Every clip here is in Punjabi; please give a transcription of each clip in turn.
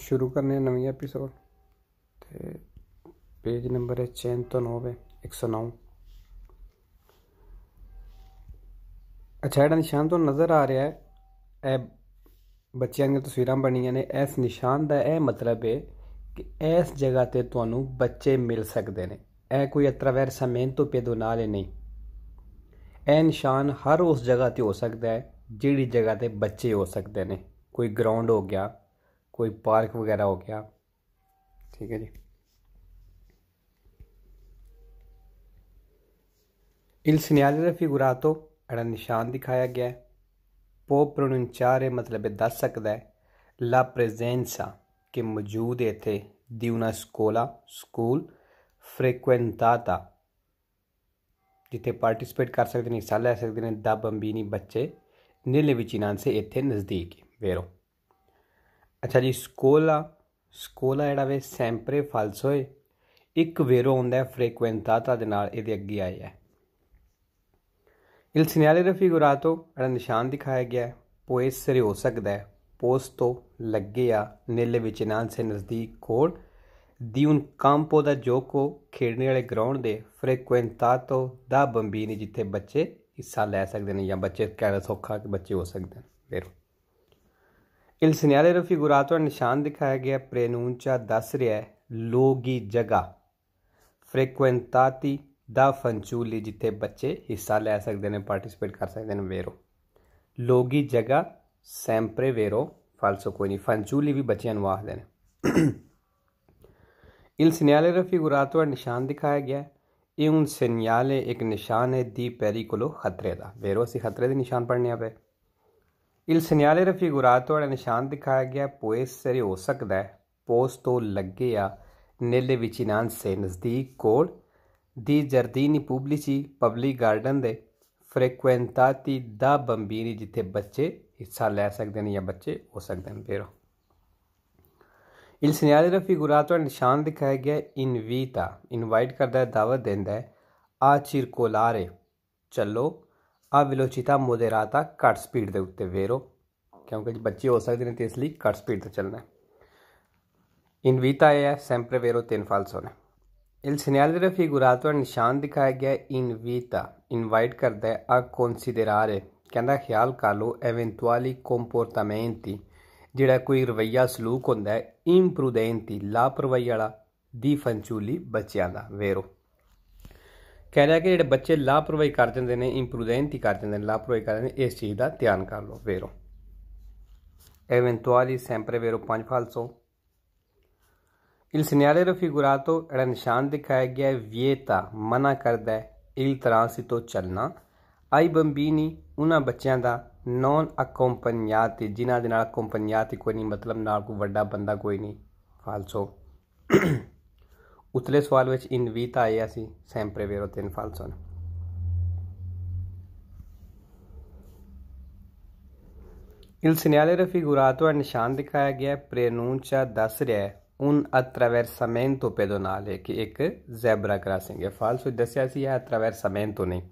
ਸ਼ੁਰੂ ਕਰਨੇ ਆ ਨਵੀਂ ਐਪੀਸੋਡ ਤੇ ਪੇਜ ਨੰਬਰ ਹੈ 96 109 ਅੱਛਾ ਇਹਦਾ ਨਿਸ਼ਾਨ ਤੋਂ ਨਜ਼ਰ ਆ ਰਿਹਾ ਹੈ ਇਹ ਬੱਚਿਆਂ ਦੀਆਂ ਤਸਵੀਰਾਂ ਬਣੀਆਂ ਨੇ ਇਸ ਨਿਸ਼ਾਨ ਦਾ ਇਹ ਮਤਲਬ ਹੈ ਕਿ ਇਸ ਜਗ੍ਹਾ ਤੇ ਤੁਹਾਨੂੰ ਬੱਚੇ ਮਿਲ ਸਕਦੇ ਨੇ ਇਹ ਕੋਈ ਅਤਰਵੈਰ ਸਮੇਂ ਤੋਂ ਪੇਦੋ ਨਾਲ ਨਹੀਂ ਇਹ ਨਿਸ਼ਾਨ ਹਰ ਉਸ ਜਗ੍ਹਾ ਤੇ ਹੋ ਸਕਦਾ ਹੈ ਜਿਹੜੀ ਜਗ੍ਹਾ ਤੇ ਬੱਚੇ ਹੋ ਸਕਦੇ ਨੇ ਕੋਈ ਗਰਾਊਂਡ ਹੋ ਗਿਆ ਕੋਈ ਪਾਰਕ ਵਗੈਰਾ ਹੋ ਗਿਆ ਠੀਕ ਹੈ ਜੀ ਇਲ segnale del figurato ਅੜਾ ਨਿਸ਼ਾਨ ਦਿਖਾਇਆ ਗਿਆ ਹੈ ਪੋਪ ਪ੍ਰੋਨੁੰਚਾਰੇ ਮਤਲਬ ਦੱਸ ਸਕਦਾ ਹੈ ਲਾ ਪ੍ਰੈਜ਼ੈਂਸਾ ਕਿ ਮੌਜੂਦ ਇਥੇ ਇੱਥੇ ਸਕੋਲਾ ਸਕੂਲ frequentata ਜਿੱਥੇ ਪਾਰਟਿਸਿਪੇਟ ਕਰ ਸਕਦੇ ਨੇ ਹਿੱਸਾ ਲੈ ਸਕਦੇ ਨੇ ਦਬੰਬੀਨੀ ਬੱਚੇ ਨੀਲੇ ਵਿਚਿਨਾਨ ਸੇ ਇੱਥੇ ਨਜ਼ਦੀਕ ਵੇਰੋ ਅੱਛਾ ਜੀ ਸਕੋਲਾ ਸਕੋਲਾ ਜਿਹੜਾ ਵੇ ਸੈਂਪਰੇ ਫਾਲਸ ਹੋਏ ਇੱਕ ਵੇਰੋ ਹੁੰਦਾ ਹੈ ਫ੍ਰੀਕੁਐਂਟਾਤਾ ਦੇ ਨਾਲ ਇਹਦੇ ਅੱਗੇ ਆਇਆ ਹੈ ਇਲ ਸਿਨਿਆਲੇ ਦਾ ਫਿਗੁਰਾਤੋ ਜਿਹੜਾ ਨਿਸ਼ਾਨ ਦਿਖਾਇਆ ਗਿਆ ਹੈ ਪੋਇਸ ਸਰੇ ਹੋ ਸਕਦਾ ਹੈ ਪੋਸ ਤੋਂ ਲੱਗੇ ਆ ਨੀਲੇ ਵਿੱਚ ਨਾਲ ਸੇ ਨਜ਼ਦੀਕ ਕੋਲ ਦੀਉਨ ਉਨ ਕਾਂਪੋ ਦਾ ਜੋਕੋ ਖੇਡਣ ਵਾਲੇ ਗਰਾਊਂਡ ਦੇ ਫ੍ਰੀਕੁਐਂਟਾਤੋ ਦਾ ਬੰਬੀਨੀ ਜਿੱਥੇ ਬੱਚੇ ਹਿੱਸਾ ਲੈ ਸਕਦੇ ਨੇ ਜਾਂ ਬੱਚੇ ਕਹਿ ਸੌਖਾ ਕਿ ਬੱਚੇ ਹੋ ਸਕਦੇ ਨੇ ਵੇਰੋ ਇਲ segnale ero figurato ਨਿਸ਼ਾਨ ਦਿਖਾਇਆ ਗਿਆ ਪ੍ਰੇਨੂਨ ਚਾ ਦੱਸ ਰਿਹਾ ਹੈ ਲੋਗੀ ਜਗਾ ਫ੍ਰੀਕੁਐਂਟਾਤੀ ਦਾ ਫੰਚੂਲੀ ਜਿੱਥੇ ਬੱਚੇ ਹਿੱਸਾ ਲੈ ਸਕਦੇ ਨੇ ਪਾਰਟਿਸਿਪੇਟ ਕਰ ਸਕਦੇ ਨੇ ਵੇਰੋ ਲੋਗੀ ਜਗਾ ਸੈਂਪਰੇ ਵੇਰੋ ਫਾਲਸੋ ਕੋਈ ਨਹੀਂ ਫੰਚੂਲੀ ਵੀ ਬੱਚਿਆਂ ਨੂੰ ਆਖਦੇ ਨੇ ਇਲ ਸਿਨਿਆਲੇ ਰਫੀਗੁਰਾਤੋ ਨਿਸ਼ਾਨ ਦਿਖਾਇਆ ਗਿਆ ਇਹ ਉਹ ਸਿਨਿਆਲੇ ਇੱਕ ਨਿਸ਼ਾਨ ਹੈ ਦੀ ਪੈਰੀ ਕੋਲੋ ਖਤਰੇ ਦਾ ਵੇਰੋ ਅਸੀਂ ਖਤਰੇ ਦੇ ਨਿਸ਼ਾਨ ਪੜਨੇ ਆਪੇ ਇਲ ਸਿਨਿਆਲੇ ਰਫੀਗੁਰਾਤੋ ਵਾਲੇ ਨਿਸ਼ਾਨ ਦਿਖਾਇਆ ਗਿਆ ਪੋਇਸ ਸਰੇ ਹੋ ਸਕਦਾ ਪੋਸ ਤੋਂ ਲੱਗੇ ਆ ਨੇਲੇ ਵਿੱਚ ਇਨਾਂ ਸੇ ਨਜ਼ਦੀਕ ਕੋਲ ਦੀ ਜਰਦੀਨੀ ਪਬਲਿਸੀ ਪਬਲਿਕ ਗਾਰਡਨ ਦੇ ਫ੍ਰੀਕੁਐਂਟਾਤੀ ਦਾ ਬੰਬੀਨੀ ਜਿੱਥੇ ਬੱਚੇ ਹਿੱਸਾ ਲੈ ਸਕਦੇ ਨੇ ਜਾਂ ਬੱਚੇ ਹੋ ਸਕਦੇ ਨੇ ਫੇਰ ਇਲ ਸਿਨਿਆਲੇ ਰਫੀਗੁਰਾਤੋ ਵਾਲੇ ਨਿਸ਼ਾਨ ਦਿਖਾਇਆ ਗਿਆ ਇਨਵੀਤਾ ਇਨਵਾਈਟ ਕਰਦਾ ਹੈ ਦਾਵਤ ਦਿੰਦਾ ਹੈ ਆ ਚਿਰ ਕੋਲਾਰੇ ਚੱਲੋ ਆ ਵਿਲੋਚਿਤਾ ਮੋਦੇਰਾਤਾ ਕਟ ਸਪੀਡ ਦੇ ਉੱਤੇ ਵੇਰੋ ਕਿਉਂਕਿ ਬੱਚੇ ਹੋ ਸਕਦੇ ਨੇ ਤੇ ਇਸ ਲਈ ਕਟ ਸਪੀਡ ਤੇ ਚੱਲਣਾ ਇਨ ਵੀਤਾ ਹੈ ਸੈਂਪਰੇ ਵੇਰੋ ਤਿੰਨ ਫਾਲਸੋ ਨੇ ਇਲ segnale ਦੇ figurata ਦਾ ਨਿਸ਼ਾਨ ਦਿਖਾਇਆ ਗਿਆ ਇਨ ਵੀਤਾ ਇਨਵਾਈਟ ਕਰਦਾ ਹੈ ਆ ਕਨਸੀਡਰਾਰੇ ਕਹਿੰਦਾ ਖਿਆਲ ਕਰ ਲੋ ਐਵੈਂਟੁਅਲੀ ਕੰਪੋਰਟਮੈਂਟੀ ਜਿਹੜਾ ਕੋਈ ਰਵਈਆ ਸਲੂਕ ਹੁੰਦਾ ਹੈ ਇੰਪਰੂਡੈਂਟੀ ਲਾਪਰਵਾਹੀ ਵਾਲਾ ਦੀ ਫੰਚੂਲੀ ਬੱਚਿਆਂ ਦਾ ਵੇਰੋ ਕਹਿ ਰਿਹਾ ਕਿ ਜਿਹੜੇ ਬੱਚੇ ਲਾਪਰਵਾਹੀ ਕਰ ਜਾਂਦੇ ਨੇ ਇੰਪਰੂਵੈਂਟੀ ਕਰ ਜਾਂਦੇ ਨੇ ਲਾਪਰਵਾਹੀ ਕਰ ਜਾਂਦੇ ਇਸ ਚੀਜ਼ ਦਾ ਧਿਆਨ ਕਰ ਲਓ ਵੇਰੋ eventuali ਸੈਂਪਰੇ ਵੇਰੋ ਪੰਜ ਫਾਲਸੋ falso Il segnalero ਤੋਂ era ਨਿਸ਼ਾਨ ਦਿਖਾਇਆ ਗਿਆ ਹੈ ਮਨਾ ਕਰਦਾ ਹੈ ਇਲ ਤੋਂ ਚੱਲਣਾ ਆਈ ਬੰਬੀਨੀ ਉਹਨਾਂ ਬੱਚਿਆਂ ਦਾ ਨੌਨ ਅਕੰਪਨਿਆਤੀ ਜਿਨ੍ਹਾਂ ਦੇ ਨਾਲ ਅਕੰਪਨਿਆਤੀ ਕੋਈ ਨਹੀਂ ਮਤਲਬ ਨਾਲ ਕੋਈ ਵੱਡਾ ਬੰਦਾ ਕੋਈ ਨਹੀਂ ਫਾਲਸੋ ਉਤਲੇ ਸਵਾਲ ਵਿੱਚ ਇਨ ਵੀਤ ਆਇਆ ਸੀ ਸੈਂਪਰੇ ਵੇਰੋ ਤਿੰਨ ਫਾਲਸੋਨ ਸਿਨਿਆਲੇ ਰ raffigurato ਐ ਨਿਸ਼ਾਨ ਦਿਖਾਇਆ ਗਿਆ ਪ੍ਰੇਨੂਨ ਚਾ ਦੱਸ ਰਿਹਾ ਹੈ ਪੇਦੋ ਨਾਲ ਪੈਡੋਨਾਲੇ ਕਿ ਇੱਕ ਜ਼ੈਬਰਾ ਕ੍ਰਾਸਿੰਗ ਹੈ ਫਾਲਸੋ ਦੱਸਿਆ ਸੀ ਇਹ ਅਟਰਾਵਰਸਮੈਂਟੋ ਨਹੀਂ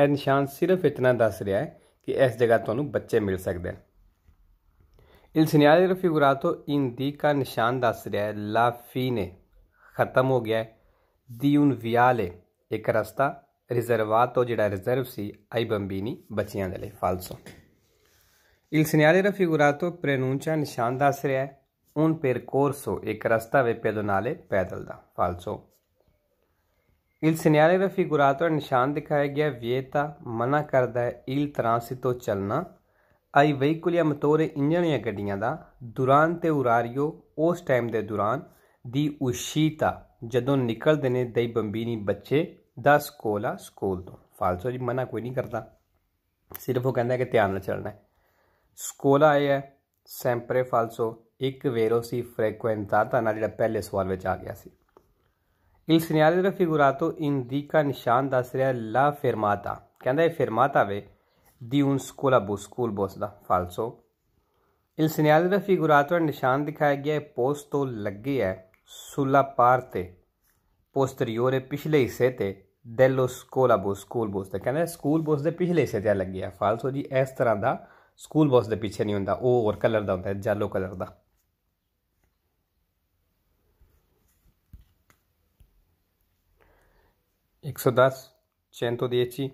ਇਹ ਨਿਸ਼ਾਨ ਸਿਰਫ ਇਤਨਾ ਦੱਸ ਰਿਹਾ ਹੈ ਕਿ ਇਸ ਜਗ੍ਹਾ ਤੁਹਾਨੂੰ ਬੱਚੇ ਮਿਲ ਸਕਦੇ ਹਨ Il ਇਨ ਦੀ ਕਾ ਨਿਸ਼ਾਨ ਦੱਸ ਰਿਹਾ ਹੈ ਲਾ ਨੇ ਖਤਮ ਹੋ ਗਿਆ ਦੀਉਨ ਵਿਆਲੇ ਇੱਕ ਰਸਤਾ ਰਿਜ਼ਰਵਾ ਤੋਂ ਜਿਹੜਾ ਰਿਜ਼ਰਵ ਸੀ ਆਈ ਬੰਬੀਨੀ ਬੱਚਿਆਂ ਦੇ ਲਈ ਫਾਲਸੋ ਇਲ ਰਿਹਾ segnale raffigurato preannuncia Nishanda Sre un percorso e crastave pedonale pedal da falso. Il segnale raffigurato ਨਿਸ਼ਾਨ ਦਿਖਾਇਆ ਗਿਆ ਵੇਤਾ ਮਨਾ ਕਰਦਾ ਹੈ ਇਲ ਤੋਂ ਚਲਣਾ ਆਈ ਵਹੀਕਲ ਜਾਂ ਮੋਟੋਰੇ ਇੰਜਣ ਗੱਡੀਆਂ ਦਾ ਦੌਰਾਨ ਤੇ ਉਰਾਰੀਓ ਉਸ ਟਾਈਮ ਦੇ ਦੌਰਾਨ ਦੀ ਉਸ਼ੀਤਾ ਜਦੋਂ ਨਿਕਲਦੇ ਨੇ ਦਈ ਬੰਬੀਨੀ ਬੱਚੇ ਦਾ ਸਕੋਲਾ ਸਕੂਲ ਤੋਂ ਫਾਲਸੋ ਜੀ ਮਨਾ ਕੋਈ ਨਹੀਂ ਕਰਦਾ ਸਿਰਫ ਉਹ ਕਹਿੰਦਾ ਕਿ ਧਿਆਨ ਨਾਲ ਚੱਲਣਾ ਸਕੋਲਾ ਆਇਆ ਹੈ ਸੈਂਪਰੇ ਫਾਲਸੋ ਇੱਕ ਵੇਰੋ ਸੀ ਤਾਂ ਨਾਲ ਜਿਹੜਾ ਪਹਿਲੇ ਸਵਾਲ ਵਿੱਚ ਆ ਗਿਆ ਸੀ ਇਲ ਸਿਨਿਆਰੀ ਦੇ ਫਿਗੂਰਾਤੋ ਇੰਦੀਕਾ ਨਿਸ਼ਾਨ ਦੱਸ ਰਿਹਾ ਲਾ ਫਿਰਮਾਤਾ ਕਹਿੰਦਾ ਇਹ ਫਿਰਮਾਤਾ ਵੇ ਦੀ ਉਨ ਸਕੋਲਾ ਬੋ ਸਕੂਲ ਬੋਸ ਦਾ ਫਾਲਸੋ ਇਲ ਸਿਨਿਆਰੀ ਦੇ ਫਿਗੂਰਾਤੋ ਨਿਸ਼ਾਨ ਦਿਖਾਇਆ ਗਿਆ ਪੋਸਟ ਤੋਂ ਲੱਗੇ ਹੈ ਪਾਰ ਤੇ ਪੋਸਟਰੀਓਰੇ ਪਿਛਲੇ ਹਿੱਸੇ ਤੇ ਸਕੋਲਾ scolabus ਸਕੂਲ ਬੋਸ ਤੇ ਕਹਿੰਦੇ ਸਕੂਲ ਬੋਸ ਦੇ ਪਿਛਲੇ ਹਿੱਸੇ ਤੇ ਲੱਗਿਆ ਫਾਲਸੋ ਜੀ ਇਸ ਤਰ੍ਹਾਂ ਦਾ ਸਕੂਲ ਬੋਸ ਦੇ ਪਿੱਛੇ ਨਹੀਂ ਹੁੰਦਾ ਉਹ ਹੋਰ ਕਲਰ ਦਾ ਹੁੰਦਾ ਹੈ ਜੈਲੋ ਕਲਰ ਦਾ एक सौ ਦੀ चैन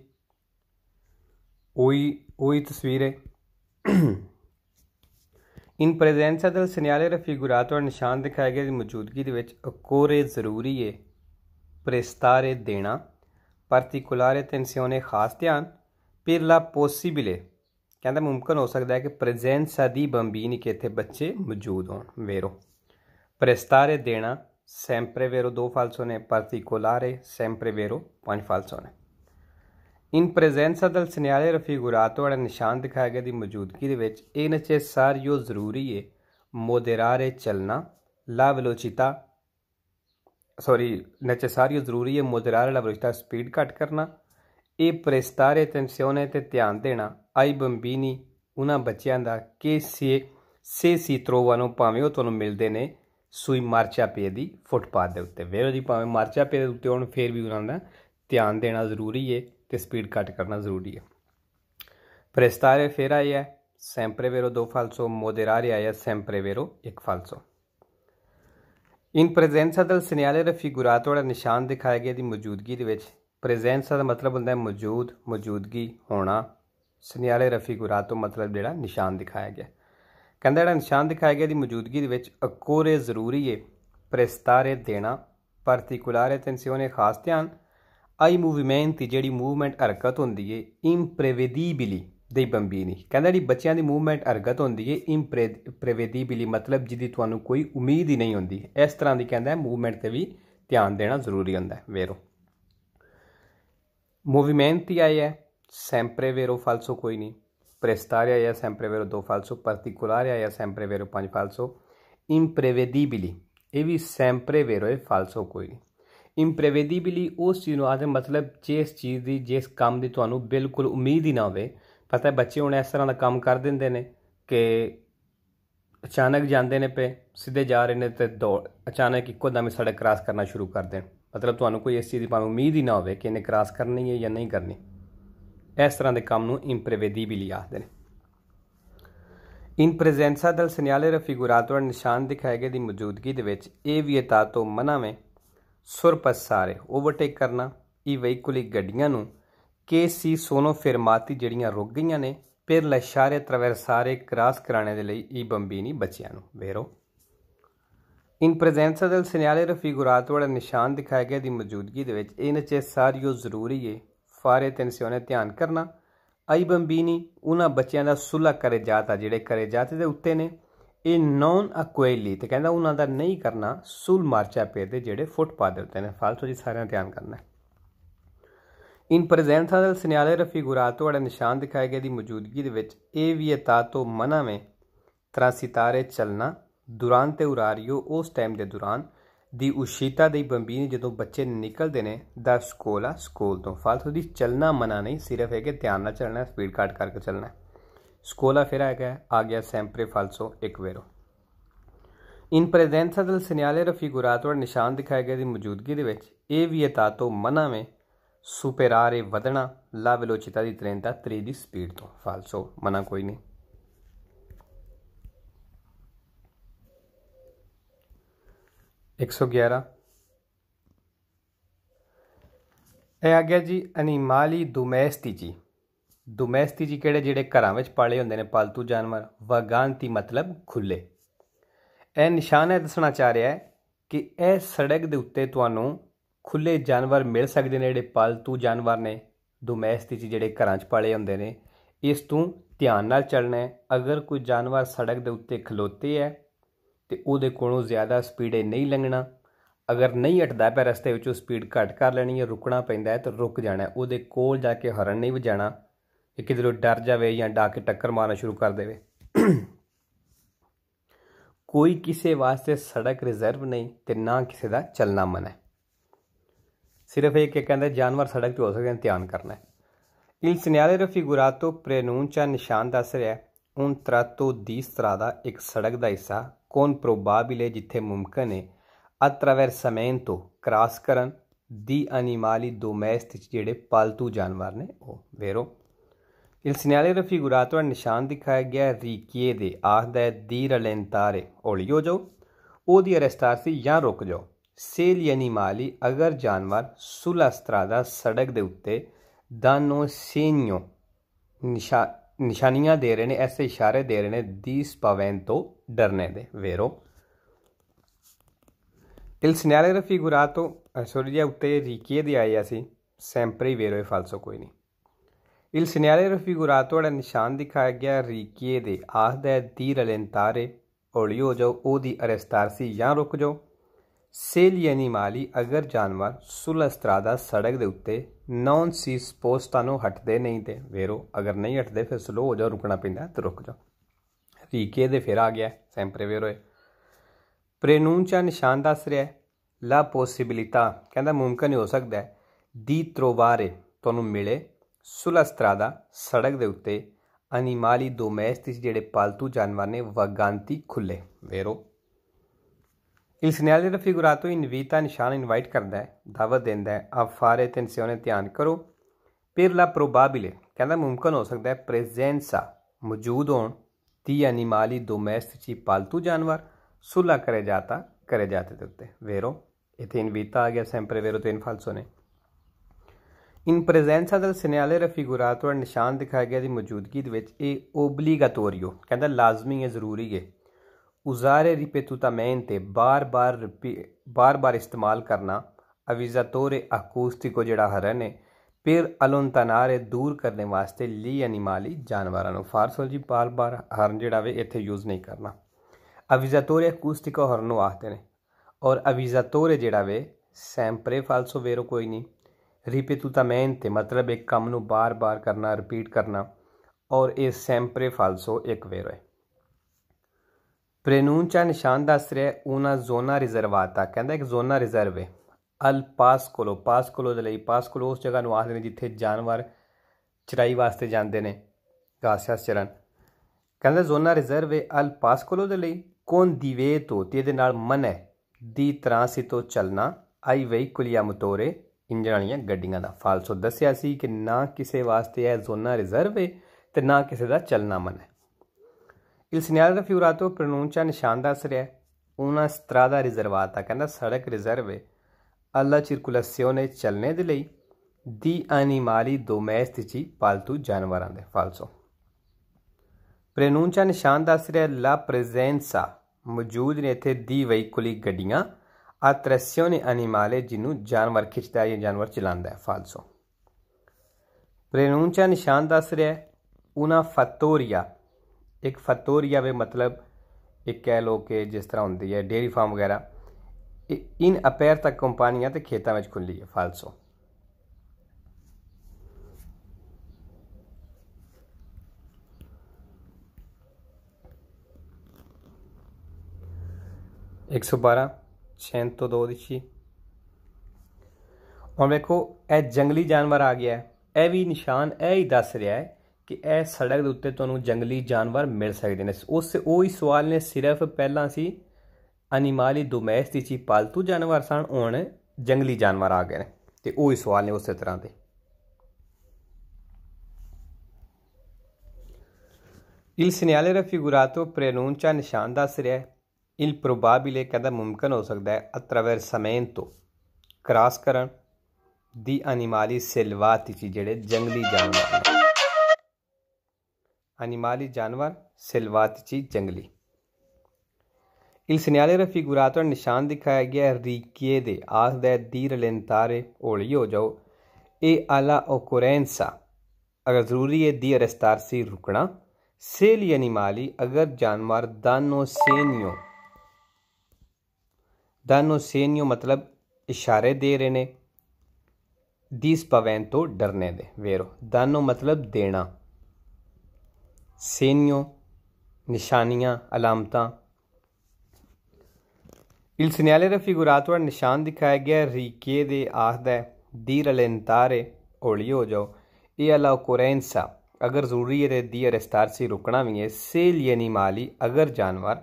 ਉਹੀ ਉਹੀ ਤਸਵੀਰ ਹੈ ਇਨ ਪ੍ਰੈਜ਼ੈਂਸਾ ਦਲ ਸਿਨਿਆਲੇ ਰਫੀਗੁਰਾਤ ਔਰ ਨਿਸ਼ਾਨ ਦਿਖਾਏ ਗਏ ਦੀ ਮੌਜੂਦਗੀ ਦੇ ਵਿੱਚ ਕੋਰੇ ਜ਼ਰੂਰੀ ਏ ਪ੍ਰੇਸਤਾਰੇ ਦੇਣਾ ਪਾਰਟਿਕੂਲਾਰੇ ਟੈਂਸਿਓਨੇ ਖਾਸ ਧਿਆਨ ਪਿਰਲਾ ਪੋਸੀਬਿਲੇ ਕਹਿੰਦਾ ਮੁਮਕਨ ਹੋ ਸਕਦਾ ਹੈ ਕਿ ਪ੍ਰੈਜ਼ੈਂਸਾ ਦੀ ਬੰਬੀਨ ਕਿ ਇੱਥੇ ਬੱਚੇ ਮੌਜੂਦ ਹੋਣ ਵੇਰੋ ਪ੍ਰੇਸਤਾਰੇ ਦੇਣਾ ਸੈਂਪਰੇ ਵੇਰੋ ਦੋ ਫਾਲਸੋ ਨੇ ਪਾਰਟਿਕੂਲਾਰੇ ਸੈਂਪਰੇ ਵੇਰੋ ਪੰਜ ਫਾਲਸੋ ਨੇ ਇਨ ਪ੍ਰੈਜ਼ੈਂਸ ਅਦਲ ਸਿਨਿਆਰੇ ਰਫੀਗੁਰਾਤ ਵਾਲਾ ਨਿਸ਼ਾਨ ਦਿਖਾਇਆ ਗਿਆ ਦੀ ਮੌਜੂਦਗੀ ਦੇ ਵਿੱਚ ਇਹ ਨਚੇ ਸਾਰ ਜੋ ਜ਼ਰੂਰੀ ਏ ਮੋਦੇਰਾਰੇ ਚਲਣਾ ਲਾ ਵਲੋਚਿਤਾ ਸੌਰੀ ਨਚੇ ਸਾਰ ਜੋ ਜ਼ਰੂਰੀ ਏ ਮੋਦੇਰਾਰੇ ਲਾ ਵਲੋਚਿਤਾ ਸਪੀਡ ਘਟ ਕਰਨਾ ਇਹ ਪ੍ਰਸਤਾਰੇ ਟੈਂਸਿਓਨੇ ਤੇ ਧਿਆਨ ਦੇਣਾ ਆਈ ਬੰਬੀਨੀ ਉਹਨਾਂ ਬੱਚਿਆਂ ਦਾ ਕਿ ਸੇ ਸੇ ਤਰੋਵਾਂ ਨੂੰ ਭਾਵੇਂ ਉਹ ਤੁਹਾਨੂੰ ਮਿਲਦੇ ਨੇ ਸੂਈ ਮਾਰਚਾ ਪੇ ਦੀ ਫੁੱਟਪਾਥ ਦੇ ਉੱਤੇ ਵੇਰੋ ਦੀ ਭਾਵੇਂ ਮਾਰਚਾ ਪੇ ਦੇ ਉੱਤੇ ਹੁਣ ਫੇਰ ਵੀ ਉਹਨਾਂ ਦਾ ਧਿਆਨ ਦੇਣਾ ਜ਼ਰੂਰੀ ਏ ਤੇ ਸਪੀਡ ਘੱਟ ਕਰਨਾ ਜ਼ਰੂਰੀ ਹੈ prestare fera è sempre vero do falso moderare è sempre vero e falso in presenza del segnale raffigurato ਜਿਹੜਾ ਨਿਸ਼ਾਨ ਦਿਖਾਇਆ ਗਿਆ ਦੀ ਮੌਜੂਦਗੀ ਦੇ ਵਿੱਚ ਪ੍ਰੈਜ਼ੈਂਸਾ ਦਾ ਮਤਲਬ ਹੁੰਦਾ ਹੈ ਮੌਜੂਦ ਮੌਜੂਦਗੀ ਹੋਣਾ ਸਿਨਿਆਲੇ ਰਫੀਗੁਰਾਤੋ ਮਤਲਬ ਜਿਹੜਾ ਨਿਸ਼ਾਨ ਦਿਖਾਇਆ ਗਿਆ ਕਹਿੰਦਾ ਜਿਹੜਾ ਨਿਸ਼ਾਨ ਦਿਖਾਇਆ ਗਿਆ ਦੀ ਮੌਜੂਦਗੀ ਦੇ ਵਿੱਚ ਅਕੋਰੇ ਜ਼ਰੂਰੀ ਹੈ ਪ੍ਰਸਤਾਰੇ ਦੇਣਾ ਪਾਰਟਿਕੂਲਾਰੇ ਟੈਂਸੀਓਨੇ ਖਾਸ ਧਿਆਨ ਆਈ ਮੂਵਮੈਂਟ ਜਿਹੜੀ ਮੂਵਮੈਂਟ ਹਰਕਤ ਹੁੰਦੀ ਏ ਇੰਪ੍ਰੇਵੇਡੀਬਲੀ ਦੇ ਬੰਬੀਨੀ ਕਹਿੰਦਾ ਜੀ ਬੱਚਿਆਂ ਦੀ ਮੂਵਮੈਂਟ ਹਰਕਤ ਹੁੰਦੀ ਏ ਇੰਪ੍ਰੇਵੇਡੀਬਲੀ ਮਤਲਬ ਜਿੱਦੀ ਤੁਹਾਨੂੰ ਕੋਈ ਉਮੀਦ ਹੀ ਨਹੀਂ ਹੁੰਦੀ ਇਸ ਤਰ੍ਹਾਂ ਦੀ ਕਹਿੰਦਾ ਮੂਵਮੈਂਟ ਤੇ ਵੀ ਧਿਆਨ ਦੇਣਾ ਜ਼ਰੂਰੀ ਹੁੰਦਾ ਹੈ ਵੇਰੋ ਮੂਵਮੈਂਟ ਹੀ ਆਇਆ ਸੈਂਪਰੇ ਵੇਰੋ ਫਾਲਸੋ ਕੋਈ ਨਹੀਂ ਪ੍ਰੇਸਟਾਰਿਆ ਜਾਂ ਸੈਂਪਰੇ ਵੇਰੋ ਦੋ ਫਾਲਸੋ ਪਰਟੀਕੁਲਾਰਿਆ ਜਾਂ ਸੈਂਪਰੇ ਵੇਰੋ ਪੰਜ ਫਾਲਸੋ ਇੰਪ੍ਰੇਵੇਡੀਬਲੀ ਇਹ ਵੀ ਸੈਂਪਰੇ ਵੇਰੋ ਹੈ ਫਾਲਸੋ ਕੋਈ ਨਹੀਂ ਇੰਪ੍ਰੀਵੇਡੀਬਲੀ ਉਸ ਚੀਜ਼ ਨੂੰ ਆਦੇ ਮਤਲਬ ਜਿਸ ਚੀਜ਼ ਦੀ ਜਿਸ ਕੰਮ ਦੀ ਤੁਹਾਨੂੰ ਬਿਲਕੁਲ ਉਮੀਦ ਹੀ ਨਾ ਹੋਵੇ ਪਤਾ ਬੱਚੇ ਹੁਣ ਇਸ ਤਰ੍ਹਾਂ ਦਾ ਕੰਮ ਕਰ ਦਿੰਦੇ ਨੇ ਕਿ ਅਚਾਨਕ ਜਾਂਦੇ ਨੇ ਪੇ ਸਿੱਧੇ ਜਾ ਰਹੇ ਨੇ ਤੇ ਦੌੜ ਅਚਾਨਕ ਇੱਕੋ ਦਮ ਸੜਕ ਕ੍ਰਾਸ ਕਰਨਾ ਸ਼ੁਰੂ ਕਰ ਦੇਣ ਮਤਲਬ ਤੁਹਾਨੂੰ ਕੋਈ ਇਸ ਚੀਜ਼ ਦੀ ਭਾਵੇਂ ਉਮੀਦ ਹੀ ਨਾ ਹੋਵੇ ਕਿ ਇਹਨੇ ਕ੍ਰਾਸ ਕਰਨੀ ਹੈ ਜਾਂ ਨਹੀਂ ਕਰਨੀ ਇਸ ਤਰ੍ਹਾਂ ਦੇ ਕੰਮ ਨੂੰ ਇੰਪ੍ਰੀਵੇਡੀਬਲੀ ਆਖਦੇ ਨੇ ਇਨ ਪ੍ਰੈਜ਼ੈਂਸਾ ਦਲ ਸਿਨਿਆਲੇ ਰਫਿਗੁਰਾਤਵਰ ਨਿਸ਼ਾਨ ਦਿਖਾਏ ਗਏ ਦੀ ਮੌਜੂਦਗੀ ਦੇ ਵਿੱਚ ਇਹ ਵੀ ਇਤਾਤ ਤੋਂ ਮਨਾਵੇਂ सुरपस सारे ਓਵਰਟੇਕ ਕਰਨਾ ਇਹ ਵਹੀਕਲ ਗੱਡੀਆਂ ਨੂੰ ਕੇਸੀ ਸੋਨੋ ਫਿਰਮਾਤੀ ਜਿਹੜੀਆਂ ਰੁਕ ਗਈਆਂ ਨੇ ਫਿਰ ਲਸ਼ਾਰੇ ਟਰਵਰਸਾਰੇ ਕ੍ਰਾਸ ਕਰਾਣੇ ਦੇ ਲਈ ਇਹ ਨਹੀਂ ਬੱਚਿਆਂ ਨੂੰ ਵੇਰੋ ਇਨ ਪ੍ਰੈਜ਼ੈਂਸ ਦਲ ਸਿਨਿਆਲੇ ਰਫੀਗੁਰਾਤ ਵਾਲਾ ਨਿਸ਼ਾਨ ਦਿਖਾਇਆ ਗਿਆ ਦੀ ਮੌਜੂਦਗੀ ਦੇ ਵਿੱਚ ਇਹਨਾਂ ਚ ਸਾਰਿਓ ਜ਼ਰੂਰੀ ਏ ਫਾਰੇ ਤਨਸਿਓਨੇ ਧਿਆਨ ਕਰਨਾ ਆਈ ਬੰਬੀ ਨਹੀਂ ਉਹਨਾਂ ਬੱਚਿਆਂ ਦਾ ਸੁਲਾ ਕਰੇ ਜਾਤਾ ਜਿਹੜੇ ਕਰੇ ਜਾਤੇ ਦੇ ਉੱਤੇ ਨੇ ਇਹ ਨੌਨ ਅਕੁਏਲੀ ਤੇ ਕਹਿੰਦਾ ਉਹਨਾਂ ਦਾ ਨਹੀਂ ਕਰਨਾ ਸੂਲ ਮਾਰਚਾ ਪੇ ਦੇ ਜਿਹੜੇ ਫੁੱਟ ਪਾ ਦਿੰਦੇ ਨੇ ਫਾਲਸੋ ਜੀ ਸਾਰਿਆਂ ਧਿਆਨ ਕਰਨਾ ਇਨ ਪ੍ਰੈਜ਼ੈਂਸਾ ਦਲ ਸਿਨਿਆਲੇ ਤੋਂ ਵਾਲੇ ਨਿਸ਼ਾਨ ਦਿਖਾਏ ਗਏ ਦੀ ਮੌਜੂਦਗੀ ਦੇ ਵਿੱਚ ਇਹ ਵੀ ਤਾਤੋ ਮਨਾ ਮੇ ਤਰਾ ਸਿਤਾਰੇ ਚਲਣਾ ਦੌਰਾਨ ਤੇ ਉਰਾਰੀਓ ਉਸ ਟਾਈਮ ਦੇ ਦੌਰਾਨ ਦੀ ਉਸ਼ੀਤਾ ਬੰਬੀ ਬੰਬੀਨ ਜਦੋਂ ਬੱਚੇ ਨਿਕਲਦੇ ਨੇ ਦਸ ਕੋਲਾ ਸਕੂਲ ਤੋਂ ਫਾਲਸੋ ਦੀ ਚਲਣਾ ਮਨਾ ਨਹੀਂ ਸਿਰਫ ਇਹ ਕਿ ਧਿਆਨ ਨਾਲ ਚੱਲਣਾ ਸਪੀਡ ਕਾਟ ਕਰਕੇ ਚੱਲਣਾ ਸਕੋਲਾ ਗਿਆ ਆ ਗਿਆ ਸੈਂਪਰੇ ਫਾਲਸੋ ਇੱਕ ਵੇਰੋ ਇਨ ਪ੍ਰੈਜ਼ੈਂਸਾ ਦਲ ਸਿਨਿਆਲੇ ਰਫੀ ਗੁਰਾਤਵਰ ਨਿਸ਼ਾਨ ਦਿਖਾਏ ਗਏ ਦੀ ਮੌਜੂਦਗੀ ਦੇ ਵਿੱਚ ਇਹ ਵੀ ਤੋਂ ਮਨਾ ਵਿੱਚ ਸੁਪੇਰਾਰੇ ਵਧਣਾ ਲਾ ਵਿਲੋਚਿਤਾ ਦੀ 33 ਦੀ ਸਪੀਡ ਤੋਂ ਫਾਲਸੋ ਮਨਾ ਕੋਈ ਨਹੀਂ 111 ਇਹ ਆ ਗਿਆ ਜੀ ਅਨੀਮਾਲੀ ਦੁਮੈਸਤੀ ਜੀ ਡੋਮੈਸਟੀ ਕਿਹੜੇ ਜਿਹੜੇ ਘਰਾਂ ਵਿੱਚ ਪਾਲੇ ਹੁੰਦੇ ਨੇ ਪਾਲਤੂ ਜਾਨਵਰ ਵਗਾਂਤੀ ਮਤਲਬ ਖੁੱਲੇ ਇਹ ਨਿਸ਼ਾਨ ਹੈ ਦੱਸਣਾ ਚਾਹ ਰਿਹਾ ਹੈ ਕਿ ਇਹ ਸੜਕ ਦੇ ਉੱਤੇ ਤੁਹਾਨੂੰ ਖੁੱਲੇ ਜਾਨਵਰ ਮਿਲ ਸਕਦੇ ਨੇ ਜਿਹੜੇ ਪਾਲਤੂ ਜਾਨਵਰ ਨੇ ਡੋਮੈਸਟੀ ਜਿਹੜੇ ਘਰਾਂ 'ਚ ਪਾਲੇ ਹੁੰਦੇ ਨੇ ਇਸ ਤੋਂ ਧਿਆਨ ਨਾਲ ਚੱਲਣਾ ਹੈ ਅਗਰ ਕੋਈ ਜਾਨਵਰ ਸੜਕ ਦੇ ਉੱਤੇ ਖਲੋਤੇ ਹੈ ਤੇ ਉਹਦੇ ਕੋਲੋਂ ਜ਼ਿਆਦਾ ਸਪੀਡ ਨਹੀਂ ਲੰਘਣਾ ਅਗਰ ਨਹੀਂ ਹਟਦਾ ਪਰ ਰਸਤੇ ਵਿੱਚੋਂ ਸਪੀਡ ਘਟ ਕਰ ਲੈਣੀ ਹੈ ਰੁਕਣਾ ਪੈਂਦਾ ਹੈ ਤਾਂ ਰੁਕ ਜਾਣਾ ਉਹਦੇ ਕੋਲ ਜਾ ਕੇ ਹਰਨ ਨਹੀਂ ਵਜਾਣਾ ਕਿ ਕਿਧਰੋਂ ਡਰ ਜਾਵੇ ਜਾਂ ਡਾ ਕੇ ਟੱਕਰ ਮਾਰਨਾ ਸ਼ੁਰੂ ਕਰ ਦੇਵੇ ਕੋਈ ਕਿਸੇ ਵਾਸਤੇ ਸੜਕ ਰਿਜ਼ਰਵ ਨਹੀਂ ਤੇ ਨਾ ਕਿਸੇ ਦਾ ਚੱਲਣਾ ਮਨਾ ਹੈ ਸਿਰਫ ਇਹ ਕਿ ਕਹਿੰਦੇ ਜਾਨਵਰ ਸੜਕ ਤੇ ਹੋ ਸਕਦੇ ਨੇ ਧਿਆਨ ਕਰਨਾ ਹੈ ਇਲ Il segnale ਪ੍ਰੇਨੂਨ ਚਾ ਨਿਸ਼ਾਨ ਦੱਸ ਰਿਹਾ ਹੈ ਤੋਂ ਦੀ di ਦਾ ਇੱਕ ਸੜਕ ਦਾ ਹਿੱਸਾ ਕੋਨ ਪ੍ਰੋਬਾਬਿਲੇ ਜਿੱਥੇ ਮੁਮਕਨ ਹੈ attraversamento ਕ੍ਰਾਸ ਕਰਨ ਅਨੀਮਾਲੀ ਦੋ domestici ਜਿਹੜੇ ਪਾਲਤੂ ਜਾਨਵਰ ਨੇ ਉਹ ਵੇਰੋ Il segnale raffigurato è il Nishan di Khaegya richiede, akhda è di rallentare o li ho jao o di arrestarsi ਜਾਂ ਰੁਕ ਜਾਓ ਸੇ li animali agar ਜਾਨਵਰ sulla strada ਸੜਕ ਦੇ ਉੱਤੇ danno segno ਨਿਸ਼ਾਨੀਆਂ ਦੇ ਰਹੇ ਨੇ ਐਸੇ ਇਸ਼ਾਰੇ ਦੇ ਰਹੇ ਨੇ ਦੀ spavento ਡਰਨੇ ਦੇ vero Il segnale raffigurato, sorry, è richiede a Iasi sempre vero e falso coini. Il segnale raffigurato è la Nishan di Kaglia richiede ad di rallentare ਹੌਲੀ ਹੋ ਜਾਓ ਉਹਦੀ ਅਰਸਤਾਰਸੀ ਜਾਂ ਰੁਕ ਜਾਓ ਸੇਲ ਯਾਨੀ ਮਾਲੀ ਅਗਰ ਜਾਨਵਰ ਸੁਲ ਅਸਤਰਾਦਾ ਸੜਕ ਦੇ ਉੱਤੇ ਨੌਨ ਸੀ ਸਪੋਸ ਤੁਹਾਨੂੰ ਹਟਦੇ ਨਹੀਂ ਤੇ ਵੇਰੋ ਅਗਰ ਨਹੀਂ ਹਟਦੇ ਫਿਰ ਸਲੋ ਹੋ ਜਾਓ ਰੁਕਣਾ ਪੈਂਦਾ ਤੇ ਰੁਕ ਜਾਓ ਰੀਕੀਏ ਦੇ ਫਿਰ ਆ ਗਿਆ ਸੈਂਪਰੇ ਵੇਰੋ ਪ੍ਰੇਨੂਨ ਚਾ ਨਿਸ਼ਾਨ ਦੱਸ ਰਿਹਾ ਲਾ ਪੋਸਿਬਿਲਿਟਾ ਕਹਿੰਦਾ ਮੁਮਕਨ ਹੋ ਸਕਦਾ ਹੈ ਦੀ ਤਰੋਬਾਰੇ ਤੁਹਾਨੂੰ ਮਿਲੇ ਸੁਲਸਤਰਾਦਾ ਸੜਕ ਦੇ ਉੱਤੇ ਅਨਿਮਾਲੀ ਡੋਮੈਸਟਿਸ ਜਿਹੜੇ ਪਾਲਤੂ ਜਾਨਵਰ ਨੇ ਵਗਾਂਤੀ ਖੁੱਲੇ ਵੇਰੋ ਇਸ ਦੇ ਫਿਗੁਰਾ ਤੋਂ ਇਨਵੀਤਾ ਨਿਸ਼ਾਨ ਇਨਵਾਈਟ ਕਰਦਾ ਹੈ ਦਾਵਤ ਦਿੰਦਾ ਹੈ ਆਪ ਫਾਰੇ ਤਨਸਿਓਨੇ ਧਿਆਨ ਕਰੋ ਫਿਰ ਲਾ ਕਹਿੰਦਾ ਮੁਮਕਨ ਹੋ ਸਕਦਾ ਹੈ ਪ੍ਰੈਜ਼ੈਂਸਾ ਮੌਜੂਦ ਹੋਣ ਤੀ ਐਨੀਮਾਲੀ ਜੀ ਪਾਲਤੂ ਜਾਨਵਰ ਸੁਲਾ ਕਰੇ ਜਾਤਾ ਕਰੇ ਜਾਤੇ ਦੇ ਉੱਤੇ ਵੇਰੋ ਇਥੇ ਇਨਵੀਤਾ ਆ ਗਿਆ ਸੈਂਪਰੇ ਵੇਰੋ ਤੇ ਇਨਫਾਲਸੋ ਨੇ ਇਨ ਪ੍ਰੈਜ਼ੈਂਸ del ਸਿਨੇਲੇ ਰਫੀਗੁਰਾਤੋ ਔਰ ਨਿਸ਼ਾਨ ਦਿਖਾਇਆ ਗਿਆ ਦੀ ਮੌਜੂਦਗੀ ਦੇ ਵਿੱਚ ਇਹ ਓਬਲੀਗਾਟੋਰੀਓ ਕਹਿੰਦਾ ਲਾਜ਼ਮੀ ਹੈ ਜ਼ਰੂਰੀ ਹੈ ਉਜ਼ਾਰੇ ਰਿਪੇਤੂਟਾਮੈਨ ਤੇ ਬਾਰ-ਬਾਰ ਬਾਰ-ਬਾਰ ਇਸਤੇਮਾਲ ਕਰਨਾ ਅਵਿਜ਼ਾਤੋਰੇ ਅਕੂਸਟਿਕੋ ਜਿਹੜਾ ਹਰ ਨੇ ਫਿਰ ਅਲੋਂਤਨਾਰੇ ਦੂਰ ਕਰਨ ਵਾਸਤੇ ਲਈ ਐਨੀਮਾਲੀ ਜਾਨਵਰਾਂ ਨੂੰ ਫਾਰਸੋਲ ਜੀ ਬਾਰ-ਬਾਰ ਹਰਨ ਜਿਹੜਾ ਵੇ ਇੱਥੇ ਯੂਜ਼ ਨਹੀਂ ਕਰਨਾ ਅਵਿਜ਼ਾਤੋਰੇ ਅਕੂਸਟਿਕੋ ਹਰਨ ਨੂੰ ਆਖਦੇ ਨੇ ਔਰ ਅਵਿਜ਼ਾਤੋਰੇ ਜਿਹੜਾ ਵੇ ਸੈਂਪਰੇ ਫਾਲਸੋ ਵੇਰੋ ਕੋਈ ਨਹੀਂ ਰਿਪੀਤੂਤਾਮੈਂਤੇ ਮਤਲਬ ਇੱਕ ਕੰਮ ਨੂੰ ਬਾਰ-ਬਾਰ ਕਰਨਾ ਰਿਪੀਟ ਕਰਨਾ ਔਰ ਇਹ ਸੈਂਪਰੇ ਫਾਲਸੋ ਇੱਕ ਵੇਰ ਹੈ ਪ੍ਰੇਨੂਨ ਚਾ ਨਿਸ਼ਾਨ ਦੱਸ ਰਿਹਾ ਉਹਨਾ ਜ਼ੋਨਾ ਰਿਜ਼ਰਵਾਤਾ ਕਹਿੰਦਾ ਇੱਕ ਜ਼ੋਨਾ ਰਿਜ਼ਰਵ ਹੈ ਅਲ ਪਾਸ ਕੋਲੋ ਪਾਸ ਕੋਲੋ ਦੇ ਲਈ ਪਾਸ ਕੋਲੋ ਉਸ ਜਗ੍ਹਾ ਨੂੰ ਆਖਦੇ ਨੇ ਜਿੱਥੇ ਜਾਨਵਰ ਚਰਾਈ ਵਾਸਤੇ ਜਾਂਦੇ ਨੇ ਘਾਸਿਆਸ ਚਰਨ ਕਹਿੰਦਾ ਜ਼ੋਨਾ ਰਿਜ਼ਰਵ ਹੈ ਅਲ ਪਾਸ ਕੋਲੋ ਦੇ ਲਈ ਕੋਨ ਦੀਵੇ ਤੋ ਤੇ ਦੇ ਨਾਲ ਮਨ ਹੈ ਦੀ ਤਰਾਸੀ ਤੋ ਚਲਣਾ ਆਈ ਵਈ ਕੁਲਿਆ ਮਤੋਰੇ ਇੰਜਣ ਵਾਲੀਆਂ ਗੱਡੀਆਂ ਦਾ ਫਾਲਸੋ ਦੱਸਿਆ ਸੀ ਕਿ ਨਾ ਕਿਸੇ ਵਾਸਤੇ ਇਹ ਜ਼ੋਨਾ ਰਿਜ਼ਰਵ ਹੈ ਤੇ ਨਾ ਕਿਸੇ ਦਾ ਚਲਣਾ ਮਨ ਹੈ ਇਲ ਸਿਨਿਆਰ ਦਾ ਫਿਊਰਾਤੋ ਪ੍ਰਨੂਨਚਾ ਨਿਸ਼ਾਨ ਦੱਸ ਰਿਹਾ ਉਹਨਾ ਸਤਰਾ ਦਾ ਰਿਜ਼ਰਵਾਤ ਆ ਕਹਿੰਦਾ ਸੜਕ ਰਿਜ਼ਰਵ ਹੈ ਅੱਲਾ ਨੇ ਚੱਲਣੇ ਦੇ ਲਈ ਦੀ ਐਨੀਮਾਲੀ ਜੀ ਪਾਲਤੂ ਜਾਨਵਰਾਂ ਦੇ ਫਾਲਸੋ ਪ੍ਰਨੂਨਚਾ ਨਿਸ਼ਾਨ ਦੱਸ ਰਿਹਾ ਲਾ ਪ੍ਰੈਜ਼ੈਂਸਾ ਮੌਜੂਦ ਨੇ ਇੱਥੇ ਦੀ ਵਹੀਕਲੀ ਗੱਡੀਆਂ ਅਤ੍ਰੈਸਿਓਨੇ ਅਨਿਮਾਲੇ ਜਿਹਨੂੰ ਜਾਨਵਰ ਖਿੱਚਦਾ ਜਾਂ ਜਾਨਵਰ ਚਲਾਉਂਦਾ ਹੈ ਫਾਲਸੋ ਪ੍ਰੇਨੂਨ ਚਾ ਨਿਸ਼ਾਨ ਦੱਸ ਰਿਹਾ ਉਹਨਾ ਫਤੋਰੀਆ ਇੱਕ ਫਤੋਰੀਆ ਵੇ ਮਤਲਬ ਇੱਕ ਕਹਿ ਲੋ ਕਿ ਜਿਸ ਤਰ੍ਹਾਂ ਹੁੰਦੀ ਹੈ ਡੇਰੀ ਫਾਰਮ ਵਗੈਰਾ ਇਨ ਅਪੇਰ ਤੱਕ ਕੰਪਨੀਆਂ ਤੇ ਖੇਤਾਂ ਵਿੱਚ ਖੁੱਲੀ ਹੈ ਫਾਲਸੋ ਇੱਕ ਸੌ ਬਾਰਾਂ 112 ਹੁਣ ਵੇਖੋ ਇਹ ਜੰਗਲੀ ਜਾਨਵਰ ਆ ਗਿਆ ਹੈ ਇਹ ਵੀ ਨਿਸ਼ਾਨ ਇਹ ਹੀ ਦੱਸ ਰਿਹਾ ਹੈ ਕਿ ਇਹ ਸੜਕ ਦੇ ਉੱਤੇ ਤੁਹਾਨੂੰ ਜੰਗਲੀ ਜਾਨਵਰ ਮਿਲ ਸਕਦੇ ਨੇ ਉਸ ਉਹ ਹੀ ਸਵਾਲ ਨੇ ਸਿਰਫ ਪਹਿਲਾਂ ਸੀ ਅਨਿਮਾਲੀ ਦੁਮੈਸ ਦੀ ਚੀ ਪਾਲਤੂ ਜਾਨਵਰ ਸਨ ਹੁਣ ਜੰਗਲੀ ਜਾਨਵਰ ਆ ਗਏ ਨੇ ਤੇ ਉਹ ਹੀ ਸਵਾਲ ਨੇ ਉਸੇ ਤਰ੍ਹਾਂ ਦੇ ਰਫੀਗੁਰਾਤੋ ਪ੍ਰੇਨੂਨ ਚਾ ਨਿਸ਼ਾਨ ਦੱਸ ਰਿਹਾ ਹੈ ਕਹਿੰਦਾ ਮਮਕਨ ਹੋ ਸਕਦਾ ਹੈ sakda ਸਮੇਂ ਤੋਂ ਕ੍ਰਾਸ ਕਰਨ ਦੀ ਅਨਿਮਾਲੀ ਸਿਲਵਾਤਿਫੀ ਜਿਹੜੇ ਜੰਗਲੀ ਜਾਨਵਰ ਨੇ ਜਾਨਵਰ ਜਾਨਵਰ ਸਿਲਵਾਤਿਚੀ ਜੰਗਲੀ ਇਲ ਸਿਨਿਆਲੇ raffigurato ਨਿਸ਼ਾਨ ਦਿਖਾਇਆ ਗਿਆ ਹੈ ਰੀਕੀਏ ਦੇ ਆਸ ਦੇ ਦੀ ਲੈਂਤਾਰੇ ਓਲੀ ਹੋ ਜਾਓ ਇਹ ਆਲਾ ਓਕੋਰੈਂਸਾ ਅਗਰ ਜ਼ਰੂਰੀ ਹੈ ਦੀ ਰਸਤਾਰ ਸੀ ਰੁਕਣਾ ਸੇਲੀ ਅਨਿਮਾਲੀ ਅਗਰ ਜਾਨਵਰ ਦਾਨੋ ਸੇਨਿਓ ਦਾਨ ਸੇਨਿਓ ਮਤਲਬ ਇਸ਼ਾਰੇ ਦੇ ਰਹੇ ਨੇ ਦੀਸ ਪਵੈਨ ਤੋਂ ਡਰਨੇ ਦੇ ਵੇਰੋ ਦਾਨੋ ਮਤਲਬ ਦੇਣਾ ਸੇਨਿਓ ਨਿਸ਼ਾਨੀਆਂ ਅਲਾਮਤਾਂ Il segnale raffigurato al ਨਿਸ਼ਾਨ ਦਿਖਾਇਆ ਗਿਆ ਰੀਕੇ ਦੇ ਆਖਦਾ ਹੈ ਦੀਰ ਅਲੰਤਾਰੇ ਹੌਲੀ ਹੋ ਜਾਓ ਇਹ ਅਲਾ ਕੋਰੈਂਸਾ ਅਗਰ ਜ਼ਰੂਰੀ ਹੈ ਤੇ ਦੀ ਰਸਤਾਰ ਸੀ ਰੁਕਣਾ ਵੀ ਹੈ ਸੇਲ ਯਾਨੀ ਮਾਲੀ ਅਗਰ ਜਾਨਵਰ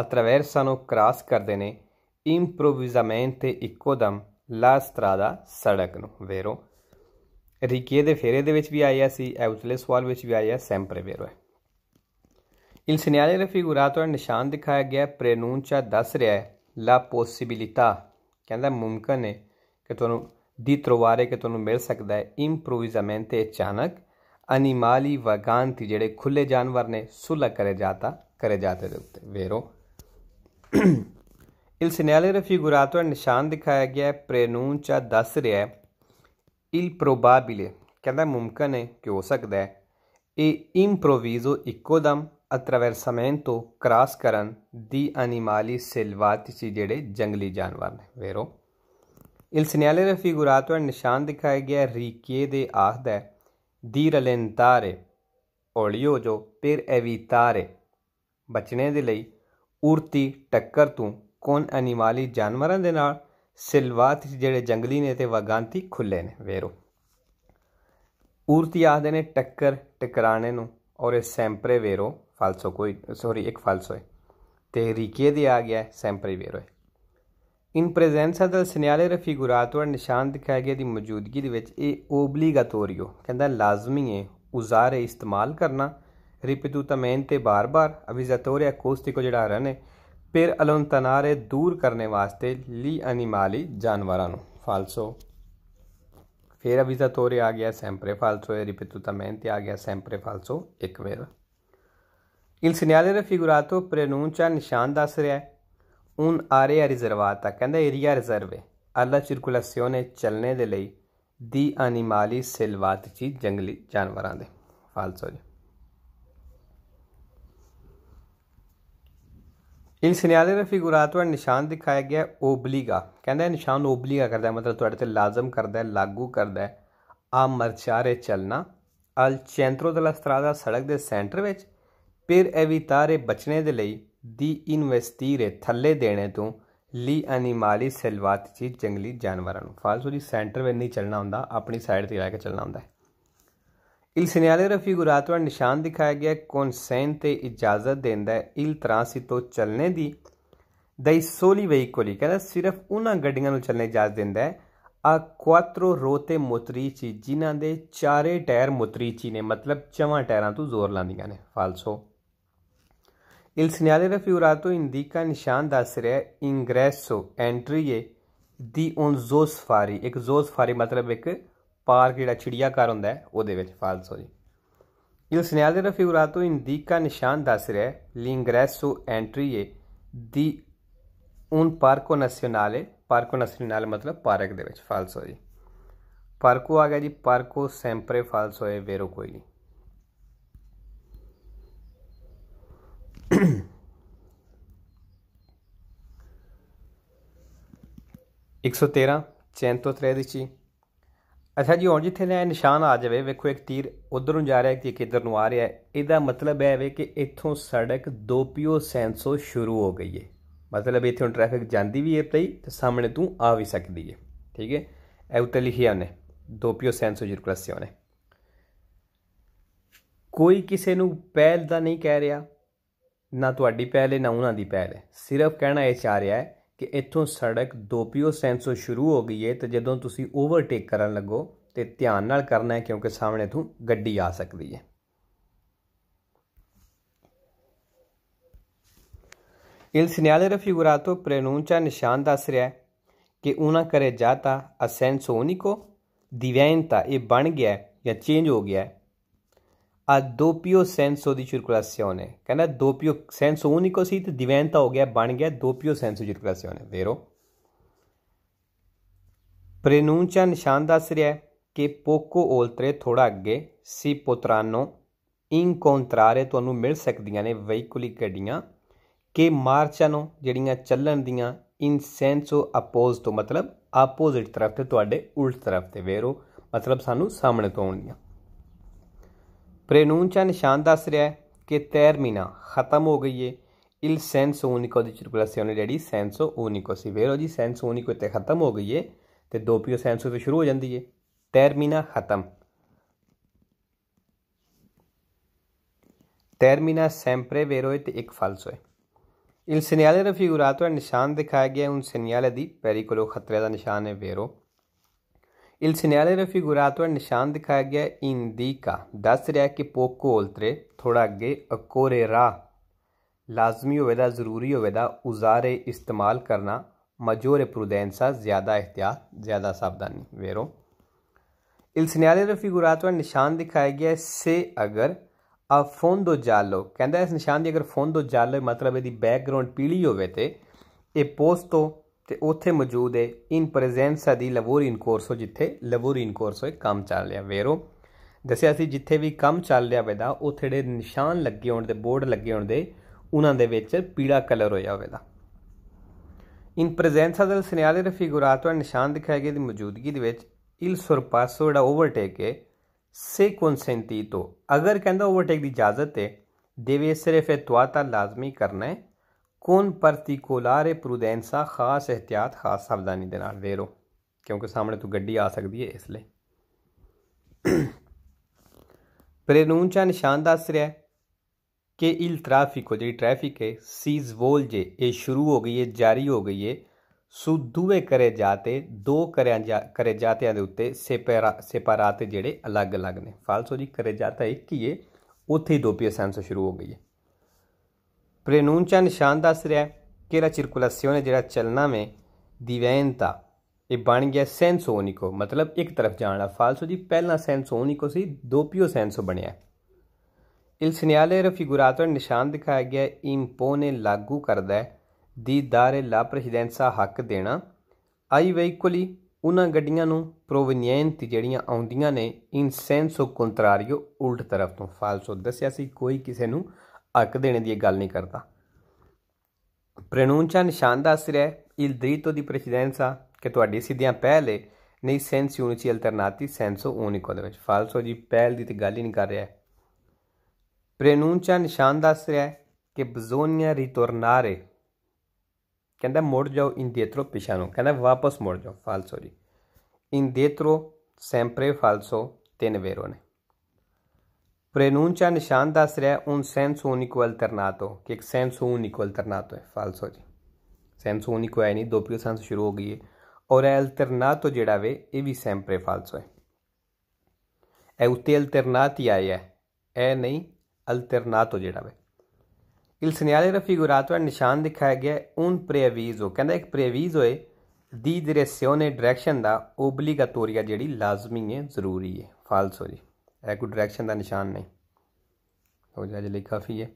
ਅਤਰਵੈਰਸਾ ਨੂੰ ਕ੍ਰਾਸ ਕਰਦੇ ਨੇ improvvisamente ਇੱਕੋਦਮ ਲਾ ਸਟਰਾਦਾ ਸੜਕ ਨੂੰ ਵੇਰੋ ਰਿਕੇ ਦੇ ਫੇਰੇ ਦੇ ਵਿੱਚ ਵੀ ਆਇਆ ਸੀ ਐ ਉਸਲੇ ਸਵਾਲ ਵਿੱਚ ਵੀ ਆਇਆ ਸੈਂਪਰੇ ਵੇਰੋ ਇਲ Il ਦੇ raffigurato è ਨਿਸ਼ਾਨ ਦਿਖਾਇਆ ਗਿਆ ਪ੍ਰੈਨੂਨਚਾ ਦੱਸ ਰਿਹਾ ਹੈ ਲਾ ਪੋਸਿਬਿਲਿਟਾ ਕਹਿੰਦਾ ਮੁਮਕਨ ਹੈ ਕਿ ਤੁਹਾਨੂੰ ਦੀ ਤਰਵਾਰੇ ਕਿ ਤੁਹਾਨੂੰ ਮਿਲ ਸਕਦਾ ਹੈ ਇੰਪਰੋਵਿਜ਼ਾਮੈਂਟੇ ਅਚਾਨਕ ਅਨੀਮਾਲੀ ਵਗਾਂਤੀ ਜਿਹੜੇ ਖੁੱਲੇ ਜਾਨਵਰ ਨੇ ਸੁਲਹ ਕਰੇ ਜਾਤਾ ਕਰੇ ਜਾਤੇ ਦੇ ਉੱਤੇ ਵੇਰੋ Il segnale raffigurato al ਨਿਸ਼ਾਨ ਦਿਖਾਇਆ ਗਿਆ ਹੈ ਪ੍ਰੈਨੂਨ ਚਾ ਦੱਸ ਰਿਹਾ ਹੈ il probabile ਕਹਿੰਦਾ ਮੁਮਕਨ ਹੈ ਕਿ ਹੋ ਸਕਦਾ ਹੈ ਇਹ improvviso ਇੱਕੋਦਮ attraversamento ਕ੍ਰਾਸ ਕਰਨ ਦੀ animali selvatici ਜਿਹੜੇ ਜੰਗਲੀ ਜਾਨਵਰ ਨੇ ਵੇਰੋ il segnale raffigurato al ਨਿਸ਼ਾਨ ਦਿਖਾਇਆ ਗਿਆ ਰੀਕੀਏ ਦੇ ਆਖਦਾ ਹੈ di rallentare ਹੌਲੀ ਹੋ ਜੋ ਫਿਰ evitare ਬਚਣੇ ਦੇ ਲਈ ਉਰਤੀ ਟੱਕਰ ਤੋਂ ਕੋਨ ਅਨਿਮਾਲੀ ਜਾਨਵਰਾਂ ਦੇ ਨਾਲ ਸਿਲਵਾਤ ਜਿਹੜੇ ਜੰਗਲੀ ਨੇ ਤੇ ਵਗਾਂਤੀ ਖੁੱਲੇ ਨੇ ਵੇਰੋ ਉਰਤੀ ਆਦੇ ਨੇ ਟੱਕਰ ਟਕਰਾਣੇ ਨੂੰ ਔਰ ਇਹ ਸੈਂਪਰੇ ਵੇਰੋ ਫਾਲਸੋ ਕੋਈ ਸੌਰੀ ਇੱਕ ਫਾਲਸੋ ਹੈ ਤੇ ਰੀਕੇ ਦੇ ਆ ਗਿਆ ਸੈਂਪਰੇ ਵੇਰੋ ਹੈ ਇਨ ਪ੍ਰੈਜ਼ੈਂਸ ਆਫ ਦ ਸਿਨਿਆਲੇ ਰਫੀਗੁਰਾਤੋ ਨਿਸ਼ਾਨ ਦਿਖਾਇਆ ਗਿਆ ਦੀ ਮੌਜੂਦਗੀ ਦੇ ਵਿੱਚ ਇਹ ਓਬਲੀਗਾਟੋਰੀਓ ਕਹਿੰਦਾ ਲਾਜ਼ਮੀ ਹੈ ਉਜ਼ਾਰੇ ਇਸਤੇਮਾਲ ਕਰਨਾ ਰਿਪੀਤੂ ਤਮੈਨ ਤੇ ਬਾਰ-ਬਾਰ ਅਵਿਜ਼ਾਤੋਰੀਆ ਕੋਸਤੀ ਕੋ ਜਿਹੜਾ ਰਨ ਫਿਰ ਤਨਾਰੇ ਦੂਰ ਕਰਨੇ ਵਾਸਤੇ ਲੀ ਅਨੀਮਾਲੀ ਜਾਨਵਰਾਂ ਨੂੰ ਫਾਲਸੋ ਫਿਰ ਅਵਿਜ਼ਾ ਤੋਰੇ ਆ ਗਿਆ ਸੈਂਪਰੇ ਫਾਲਸੋ ਮੈਂ ਤੇ ਆ ਗਿਆ ਸੈਂਪਰੇ ਫਾਲਸੋ ਇੱਕ ਸਿਨਿਆਲੇ Il segnale ਪ੍ਰੇਨੂਨ ਚਾ ਨਿਸ਼ਾਨ ਦੱਸ ਰਿਹਾ ਹੈ un area ਰਿਜ਼ਰਵਾਤਾ ਕਹਿੰਦਾ ਏਰੀਆ ਰਿਜ਼ਰਵ ਹੈ ਸਰਕੂਲੇਸ਼ਨ ਹੈ ਚੱਲਣੇ ਦੇ ਲਈ ਦੀ ਸਿਲਵਾਤ ਚੀ ਜੰਗਲੀ ਜਾਨਵਰਾਂ ਦੇ ਫਾਲਸੋ ਜੀ ਇਨ ਸਿਨਿਆਲੇ ਦੇ è il ਨਿਸ਼ਾਨ ਦਿਖਾਇਆ ਗਿਆ ਓਬਲੀਗਾ ਕਹਿੰਦਾ ਇਹ ਨਿਸ਼ਾਨ ਓਬਲੀਗਾ ਕਰਦਾ ਮਤਲਬ ਤੁਹਾਡੇ ਤੇ ਲਾਜ਼ਮ ਕਰਦਾ ਹੈ ਲਾਗੂ ਕਰਦਾ ਹੈ ਆ ਮਰਚਾਰੇ ਚੱਲਣਾ ਅਲ ਚੈਂਟਰੋ ਦਲਾ ਸਤਰਾਦਾ ਸੜਕ ਦੇ ਸੈਂਟਰ ਵਿੱਚ ਫਿਰ ਐਵਿਤਾਰੇ ਬਚਣੇ ਦੇ ਲਈ ਦੀ ਇਨਵੈਸਟੀਰੇ ਥੱਲੇ ਦੇਣੇ ਤੋਂ ਲੀ ਐਨੀਮਾਲੀ ਚੀ ਜੰਗਲੀ ਜਾਨਵਰਾਂ ਨੂੰ ਫਾਲਸੋ ਦੀ ਸੈਂਟਰ ਵਿੱਚ ਨਹੀਂ ਚੱਲਣਾ ਹੁੰਦਾ ਆਪਣੀ ਸਾਈਡ ਤੇ ਲੈ ਕੇ ਚੱਲਣਾ ਹੁੰਦਾ ਹੈ ਇਲ ਸਿਨਿਆਲੇ ਰਫੀ ਗੁਰਾਤਵਾ ਨਿਸ਼ਾਨ ਦਿਖਾਇਆ ਗਿਆ ਕੋਨਸੈਨ ਤੇ ਇਜਾਜ਼ਤ ਦਿੰਦਾ ਹੈ ਇਲ ਸੀ ਤੋਂ ਚੱਲਣੇ ਦੀ ਦਈ ਸੋਲੀ ਕੋਲੀ ਕਹਿੰਦਾ ਸਿਰਫ ਉਹਨਾਂ ਗੱਡੀਆਂ ਨੂੰ ਚੱਲਣੇ ਇਜਾਜ਼ਤ ਦਿੰਦਾ ਹੈ ਆ ਕੁਆਟਰੋ ਰੋਤੇ ਚੀ ਜਿਨ੍ਹਾਂ ਦੇ ਚਾਰੇ ਟਾਇਰ ਚੀ ਨੇ ਮਤਲਬ ਚਵਾਂ ਟਾਇਰਾਂ ਤੋਂ ਜ਼ੋਰ ਲਾਉਂਦੀਆਂ ਨੇ ਫਾਲਸੋ ਇਲ ਸਿਨਿਆਲੇ ਰਫਿਊਰਾਤੋ ਇੰਦੀਕਾ ਨਿਸ਼ਾਨ ਦੱਸ ਰਿਹਾ ਇੰਗਰੈਸੋ ਐਂਟਰੀ ਏ ਦੀ ਉਨ ਜ਼ੋਸਫਾਰੀ ਇੱਕ ਜ਼ੋਸਫਾਰੀ ਮਤਲਬ ਇੱਕ ਪਾਰਕ ਜਿਹੜਾ ਚਿੜੀਆ ਘਰ ਹੁੰਦਾ ਉਹਦੇ ਵਿੱਚ ਫਾਲਸੋ ਜੀ ਇਹ ਸਨੇਲ ਦੇ ਰਫਿਊਰਾ ਤੋਂ ਇੰਦੀ ਕਾ ਨਿਸ਼ਾਨ ਦੱਸ ਰਿਹਾ ਲਿੰਗਰੈਸੋ ਐਂਟਰੀ ਏ ਦੀ ਉਨ ਪਾਰਕੋ ਨੈਸ਼ਨਲੇ ਪਾਰਕੋ ਨੈਸ਼ਨਲ ਮਤਲਬ ਪਾਰਕ ਦੇ ਵਿੱਚ ਫਾਲਸ ਹੋ ਜੀ ਪਾਰਕੋ ਆ ਗਿਆ ਜੀ ਪਾਰਕੋ ਸੈਂਪਰੇ ਫਾਲਸ ਹੋਏ ਵੇਰੋ ਕੋਈ ਇਕ 113 ਚੈਂਤੋ 3 ਦੀ ਚੀ ਅੱਛਾ ਜੀ ਹੁਣ ਜਿੱਥੇ ਨੇ ਨਿਸ਼ਾਨ ਆ ਜਾਵੇ ਵੇਖੋ ਇੱਕ ਤੀਰ ਉਧਰ ਨੂੰ ਜਾ ਰਿਹਾ ਹੈ ਕਿ ਇਧਰ ਨੂੰ ਆ ਰਿਹਾ ਹੈ ਇਹਦਾ ਮਤਲਬ ਹੈ ਵੇ ਕਿ ਇੱਥੋਂ ਸੜਕ ਦੋਪਿਓ ਸੈਂਸੋ ਸ਼ੁਰੂ ਹੋ ਗਈ ਹੈ ਮਤਲਬ ਇੱਥੋਂ ਟ੍ਰੈਫਿਕ ਜਾਂਦੀ ਵੀ ਹੈ ਪਈ ਤੇ ਸਾਹਮਣੇ ਤੂੰ ਆ ਵੀ ਸਕਦੀ ਹੈ ਠੀਕ ਹੈ ਇਹ ਉੱਤੇ ਲਿਖਿਆ ਨੇ ਦੋਪਿਓ ਸੈਂਸੋ ਜਿਰਕੁਲਾਸੀਓਨ ਹੈ ਕੋਈ ਕਿਸੇ ਨੂੰ ਪਹਿਲ ਦਾ ਨਹੀਂ ਕਹਿ ਰਿਹਾ ਨਾ ਤੁਹਾਡੀ ਪਹਿਲ ਹੈ ਨਾ ਉਹਨਾਂ ਦੀ ਪਹਿਲ ਹੈ ਸਿਰਫ ਕਹਿਣਾ ਇਹ ਚਾਹ ਰਿਹਾ ਹੈ ਕਿ ਇੱਥੋਂ ਸੜਕ ਦੋਪੀਓ ਸੈਂਸੋ ਸ਼ੁਰੂ ਹੋ ਗਈ ਹੈ ਤੇ ਜਦੋਂ ਤੁਸੀਂ ਓਵਰਟੇਕ ਕਰਨ ਲੱਗੋ ਤੇ ਧਿਆਨ ਨਾਲ ਕਰਨਾ ਹੈ ਕਿਉਂਕਿ ਸਾਹਮਣੇ ਤੋਂ ਗੱਡੀ ਆ ਸਕਦੀ ਹੈ ਇਲ ਸਿਨਿਆਲੇ ਰਫਿਗੁਰਾਤੋ ਪ੍ਰੇਨੂੰਚਾ ਨਿਸ਼ਾਨ ਦੱਸ ਰਿਹਾ ਹੈ ਕਿ ਉਹਨਾਂ ਕਰੇ ਜਾਤਾ ਅਸੈਂਸੋ ਉਨਿਕੋ ਦਿਵੈਂਤਾ ਇਹ ਬਣ ਗਿਆ ਜਾਂ ਚੇਂਜ ਹੋ ਗਿਆ a dopio senso di circolazione. ਕਹਿੰਦਾ dopio senso unico ਸੀ ਤੇ diventa ਹੋ ਗਿਆ ਬਣ ਗਿਆ dopio senso di circolazione, vero? ਪ੍ਰਨੂੰਚਾ ਨਿਸ਼ਾਨ ਦੱਸ ਰਿਹਾ ਹੈ ਕਿ poco oltre ਥੋੜਾ ਅੱਗੇ si potranno incontrare ਤੁਹਾਨੂੰ ਮਿਲ ਸਕਦੀਆਂ ਨੇ ਵਹੀਕੁਲੀ ਗੱਡੀਆਂ ਕਿ ਮਾਰਚਾਂ ਜਿਹੜੀਆਂ ਚੱਲਣ ਦੀਆਂ ਇਨ ਸੈਂਸੋ ਆਪੋਜ਼ ਤੋਂ ਮਤਲਬ ਆਪੋਜ਼ਿਟ ਤਰਫ ਤੇ ਤੁਹਾਡੇ ਉਲਟ ਤਰਫ ਤੇ ਵੇਰੋ ਮਤਲਬ ਸਾਨੂੰ ਸਾਹਮਣੇ ਤੋਂ ਆਉਣਗੀਆਂ ਪ੍ਰੇਨੂਨ ਚਾ ਨਿਸ਼ਾਨ ਦੱਸ ਰਿਹਾ ਹੈ ਕਿ ਤੈਰਮੀਨਾ ਖਤਮ ਹੋ ਗਈ ਹੈ il senso unico di circolazione ਜਿਹੜੀ senso unico ਸੀ ਵੇਰੋ ਜੀ senso unico ਤੇ ਖਤਮ ਹੋ ਗਈ ਏ ਤੇ doppio senso ਤੋਂ ਸ਼ੁਰੂ ਹੋ ਜਾਂਦੀ ਏ termina ਖਤਮ termina sempre vero e ਇੱਕ falso ਹੈ il segnale raffigurato è ਨਿਸ਼ਾਨ ਦਿਖਾਇਆ ਗਿਆ ਹੈ un segnale di pericolo ਖਤਰੇ ਦਾ ਨਿਸ਼ਾਨ ਹੈ vero Il ਦੇ raffigurato è ਨਿਸ਼ਾਨ ਦਿਖਾਇਆ ਗਿਆ ਇੰਦੀਕਾ ਦੱਸ ਰਿਹਾ ਕਿ poco oltre ਥੋੜਾ ਅੱਗੇ ਰਾ ਲਾਜ਼ਮੀ ਹੋਵੇ ਦਾ ਜ਼ਰੂਰੀ ਹੋਵੇ ਦਾ ਉਜ਼ਾਰੇ ਇਸਤੇਮਾਲ ਕਰਨਾ ਮਜੋਰੇ ਪ੍ਰੂਡੈਂਸਾ ਜ਼ਿਆਦਾ ਇhtiyat ਜ਼ਿਆਦਾ ਸਾਵਧਾਨੀ ਵੇਰੋ Il ਦੇ raffigurato è ਨਿਸ਼ਾਨ ਦਿਖਾਇਆ ਗਿਆ ਸੇ ਅਗਰ ਆ ਫੋਂਦੋ ਜਾਲੋ ਕਹਿੰਦਾ ਇਸ ਨਿਸ਼ਾਨ ਦੀ ਅਗਰ ਫੋਂਦੋ ਜਾਲੋ ਮਤਲਬ ਇਹਦੀ ਬੈਕਗ੍ਰਾਉਂਡ ਪੀਲੀ ਹੋਵੇ ਤੇ ਇਹ ਪੋਸਟ ਤੋਂ ਤੇ ਉੱਥੇ ਮੌਜੂਦ ਹੈ ਇਨ ਪ੍ਰੈਜ਼ੈਂਸਾ ਦੀ ਲਵੋਰੀਨ ਕੋਰਸੋ ਜਿੱਥੇ ਲਵੋਰੀਨ ਕੋਰਸੋ ਇੱਕ ਕੰਮ ਚੱਲ ਰਿਹਾ ਵੇਰੋ ਦੱਸਿਆ ਸੀ ਜਿੱਥੇ ਵੀ ਕੰਮ ਚੱਲ ਰਿਹਾ ਵੇਦਾ ਉੱਥੇ ਦੇ ਨਿਸ਼ਾਨ ਲੱਗੇ ਹੋਣ ਦੇ ਬੋਰਡ ਲੱਗੇ ਹੋਣ ਦੇ ਉਹਨਾਂ ਦੇ ਵਿੱਚ ਪੀਲਾ ਕਲਰ ਹੋਇਆ ਹੋਵੇਦਾ ਇਨ ਪ੍ਰੈਜ਼ੈਂਸਾ ਦਲ ਸਿਨਿਆਲੇ ਦੇ ਨਿਸ਼ਾਨ ਦਿਖਾਏ ਗਏ ਦੀ ਮੌਜੂਦਗੀ ਦੇ ਵਿੱਚ ਇਲ ਸੁਰਪਾਸੋ ਜਿਹੜਾ ਓਵਰਟੇਕ ਹੈ ਸੇ ਕੋਨਸੈਂਟੀ ਤੋਂ ਅਗਰ ਕਹਿੰਦਾ ਓਵਰਟੇਕ ਦੀ ਇਜਾਜ਼ਤ ਹੈ ਦੇਵੇ ਸਿਰਫ ਇਹ ਤਵਾਤਾ ਲਾਜ਼ਮੀ ਕਰਨਾ ਹੈ ਕੋਨ particolare ਪ੍ਰੂਡੈਂਸਾ ਖਾਸ احتیاط ਖਾਸ ਸਾਵਧਾਨੀ ਦੇ ਨਾਲ ਵੇਰੋ ਕਿਉਂਕਿ ਸਾਹਮਣੇ ਤੋਂ ਗੱਡੀ ਆ ਸਕਦੀ ਹੈ ਇਸ ਲਈ ਪ੍ਰੇਨੂਨ ਚਾ ਨਿਸ਼ਾਨ ਦੱਸ ਰਿਹਾ ਹੈ ਕਿ ਇਲ ਟ੍ਰੈਫਿਕੋ ਜਿਹੜੀ ਟ੍ਰੈਫਿਕ ਹੈ ਸੀਜ਼ ਵੋਲ ਜੇ ਇਹ ਸ਼ੁਰੂ ਹੋ ਗਈ ਹੈ ਜਾਰੀ ਹੋ ਗਈ ਹੈ ਸੂ ਦੂਵੇ ਕਰੇ ਜਾਤੇ ਦੋ ਕਰਿਆ ਕਰੇ ਜਾਤਿਆਂ ਦੇ ਉੱਤੇ ਸੇਪਰਾ ਸੇਪਾਰਾਤੇ ਜਿਹੜੇ ਅਲੱਗ-ਅਲੱਗ ਨੇ ਫਾਲਸੋ ਜੀ ਕਰੇ ਜਾਤਾ ਇੱਕ ਹੀ ਹੈ ਉੱਥੇ ਹੀ ਦੋਪੀਆ ਸੈਂਸ ਸ਼ੁਰੂ ਹੋ ਗਈ ਹੈ प्रेनून का निशान दस रहा है कि यह चिरकुलासियों ने जरा चलना में दिवैन था ये बन गया सेंसोनिको मतलब एक तरफ जाना फालसो जी पहला सेंसोनिको सी दोपियो सेंसो बनया इल सनियाले रफिगुरातो निशान दिखाया गया इम्पो ने लागू करता है ਦੀਦਾਰੇ ਲਾ ਪ੍ਰੈਜ਼ੀਡੈਂਸਾ ਹੱਕ ਦੇਣਾ ਆਈ ਵਹੀਕਲੀ ਉਹਨਾਂ ਗੱਡੀਆਂ ਨੂੰ ਪ੍ਰੋਵੀਨੀਐਂਟ ਜਿਹੜੀਆਂ ਆਉਂਦੀਆਂ ਨੇ ਇਨਸੈਂਸੋ ਕੰਟਰਾਰੀਓ ਉਲਟ ਤਰਫ ਤੋਂ ਫਾਲਸੋ ਦੱਸਿਆ ਸੀ ਕੋਈ ਕਿਸੇ ਨੂੰ ਹੱਕ ਦੇਣੇ ਦੀ ਗੱਲ ਨਹੀਂ ਕਰਦਾ ਨਿਸ਼ਾਨ ਦਾ ਸ਼ਾਨਦਾਰ ਹੈ ਇਲ ਦ੍ਰਿਤੋ ਦੀ precedenza ਕਿ ਤੁਹਾਡੀ ਸਿੱਧੀਆਂ ਪਹਿਲੇ ਨਹੀਂ ਸੈਂਸ ਯੂਨਿਟੀ ਅਲਟਰਨਾਤੀ ਸੈਂਸੋ ਓਨਿਕੋ ਦੇ ਵਿੱਚ ਫਾਲਸੋ ਜੀ ਪਹਿਲ ਦੀ ਤੇ ਗੱਲ ਹੀ ਨਹੀਂ ਕਰ ਰਿਹਾ ਪ੍ਰਨੂਨ ਨਿਸ਼ਾਨ ਦਾ ਦੱਸ ਹੈ ਕਿ ਬਜ਼ੋਨੀਆ ਰਿਟੋਰਨਾਰੇ ਕਹਿੰਦਾ ਮੁੜ ਜਾਓ ਦੇਤਰੋ ਪਿਛਾ ਨੂੰ ਕਹਿੰਦਾ ਵਾਪਸ ਮੁੜ ਜਾਓ ਫਾਲਸੋ ਜੀ ਦੇਤਰੋ ਸੈਂਪਰੇ ਫਾਲਸੋ ਤਿੰਨ ਵੇਰੋ ਨੇ प्रेनूनच्या निशान दास रहा है उन सेंस ऊन इक्वल तरनातो कि एक सेंस ऊन इक्वल तरनातो है फालसो जी सेंस ऊन इक्वल नहीं दो प्रियो सेंस शुरू हो गई है और है अल्तरनातो जोड़ा वे ये भी सैंपरे फालसो है ए उत्ते अल्तरनात ही आया है ए नहीं अल्तरनातो जोड़ा वे ਇਲ ਸੁਨਿਆਲੇ ਰਫੀ ਗੁਰਾਤਵਾ ਨਿਸ਼ਾਨ ਦਿਖਾਇਆ ਗਿਆ ਉਨ ਪ੍ਰੇਵੀਜ਼ ਹੋ ਕਹਿੰਦਾ ਇੱਕ ਪ੍ਰੇਵੀਜ਼ ਹੋਏ ਦੀ ਦਿਰੇਸਿਓਨੇ ਡਾਇਰੈਕਸ਼ਨ ਦਾ ਓਬਲੀਗਾਟੋਰੀਆ ਜਿਹੜੀ ਲਾਜ਼ਮੀ ਹੈ ਜ਼ਰੂਰੀ ਹੈ ਫਾਲਸੋ ਜੀ ਇਹ ਕੋਈ ਡਾਇਰੈਕਸ਼ਨ ਦਾ ਨਿਸ਼ਾਨ ਨਹੀਂ ਹੋ ਜਾ ਜੇ ਲਈ ਕਾਫੀ ਹੈ